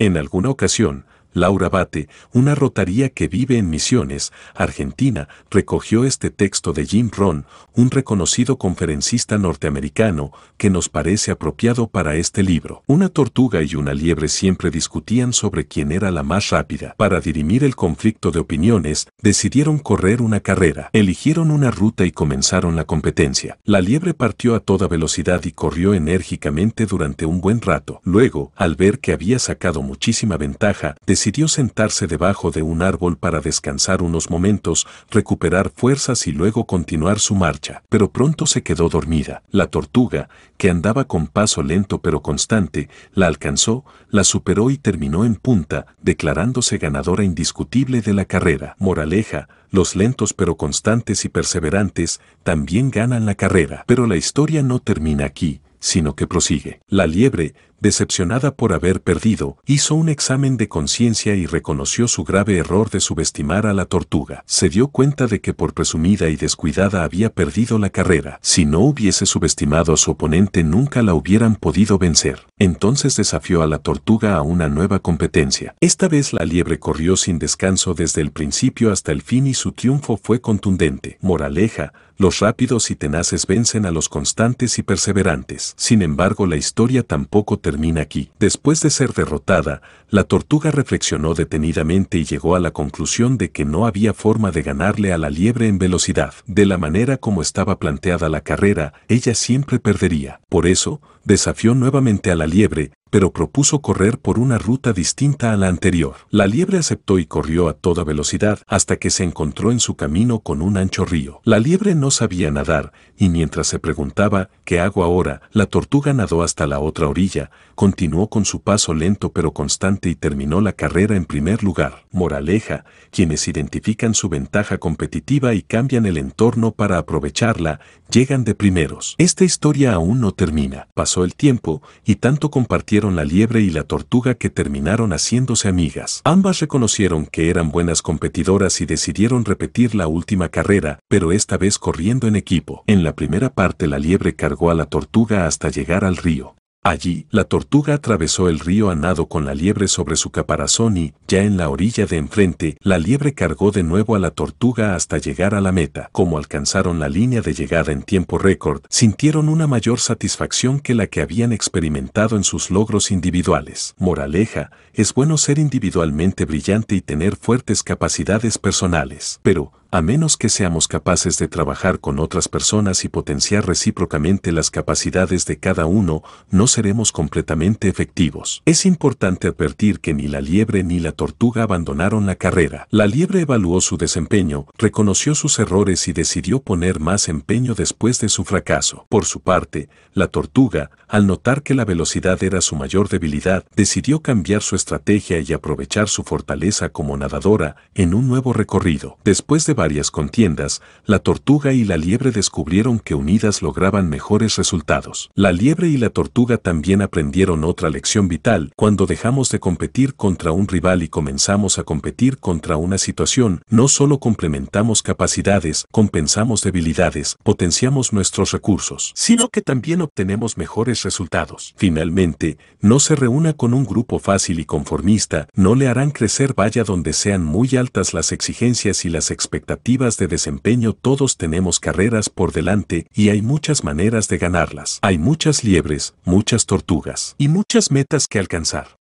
En alguna ocasión, Laura Bate, una rotaría que vive en Misiones, Argentina, recogió este texto de Jim Ron, un reconocido conferencista norteamericano, que nos parece apropiado para este libro. Una tortuga y una liebre siempre discutían sobre quién era la más rápida. Para dirimir el conflicto de opiniones, decidieron correr una carrera. Eligieron una ruta y comenzaron la competencia. La liebre partió a toda velocidad y corrió enérgicamente durante un buen rato. Luego, al ver que había sacado muchísima ventaja, decidió decidió sentarse debajo de un árbol para descansar unos momentos, recuperar fuerzas y luego continuar su marcha, pero pronto se quedó dormida. La tortuga, que andaba con paso lento pero constante, la alcanzó, la superó y terminó en punta, declarándose ganadora indiscutible de la carrera. Moraleja, los lentos pero constantes y perseverantes también ganan la carrera. Pero la historia no termina aquí, sino que prosigue. La liebre, decepcionada por haber perdido, hizo un examen de conciencia y reconoció su grave error de subestimar a la tortuga. Se dio cuenta de que por presumida y descuidada había perdido la carrera. Si no hubiese subestimado a su oponente nunca la hubieran podido vencer. Entonces desafió a la tortuga a una nueva competencia. Esta vez la liebre corrió sin descanso desde el principio hasta el fin y su triunfo fue contundente. Moraleja, los rápidos y tenaces vencen a los constantes y perseverantes. Sin embargo, la historia tampoco termina aquí. Después de ser derrotada, la tortuga reflexionó detenidamente y llegó a la conclusión de que no había forma de ganarle a la liebre en velocidad. De la manera como estaba planteada la carrera, ella siempre perdería. Por eso, desafió nuevamente a la liebre, pero propuso correr por una ruta distinta a la anterior. La liebre aceptó y corrió a toda velocidad hasta que se encontró en su camino con un ancho río. La liebre no sabía nadar, y mientras se preguntaba, ¿qué hago ahora? La tortuga nadó hasta la otra orilla, continuó con su paso lento pero constante y terminó la carrera en primer lugar. Moraleja, quienes identifican su ventaja competitiva y cambian el entorno para aprovecharla, llegan de primeros. Esta historia aún no termina. Pasó el tiempo, y tanto compartieron la liebre y la tortuga que terminaron haciéndose amigas. Ambas reconocieron que eran buenas competidoras y decidieron repetir la última carrera, pero esta vez corriendo en equipo. En la primera parte la liebre cargó a la tortuga hasta llegar al río. Allí, la tortuga atravesó el río a nado con la liebre sobre su caparazón y, ya en la orilla de enfrente, la liebre cargó de nuevo a la tortuga hasta llegar a la meta. Como alcanzaron la línea de llegada en tiempo récord, sintieron una mayor satisfacción que la que habían experimentado en sus logros individuales. Moraleja, es bueno ser individualmente brillante y tener fuertes capacidades personales, pero, a menos que seamos capaces de trabajar con otras personas y potenciar recíprocamente las capacidades de cada uno, no seremos completamente efectivos. Es importante advertir que ni la liebre ni la tortuga abandonaron la carrera. La liebre evaluó su desempeño, reconoció sus errores y decidió poner más empeño después de su fracaso. Por su parte, la tortuga, al notar que la velocidad era su mayor debilidad, decidió cambiar su estrategia y aprovechar su fortaleza como nadadora en un nuevo recorrido. Después de varias contiendas, la tortuga y la liebre descubrieron que unidas lograban mejores resultados. La liebre y la tortuga también aprendieron otra lección vital cuando dejamos de competir contra un rival y comenzamos a competir contra una situación, no solo complementamos capacidades, compensamos debilidades, potenciamos nuestros recursos, sino que también obtenemos mejores resultados. Finalmente, no se reúna con un grupo fácil y conformista, no le harán crecer vaya donde sean muy altas las exigencias y las expectativas de desempeño todos tenemos carreras por delante y hay muchas maneras de ganarlas. Hay muchas liebres, muchas tortugas y muchas metas que alcanzar.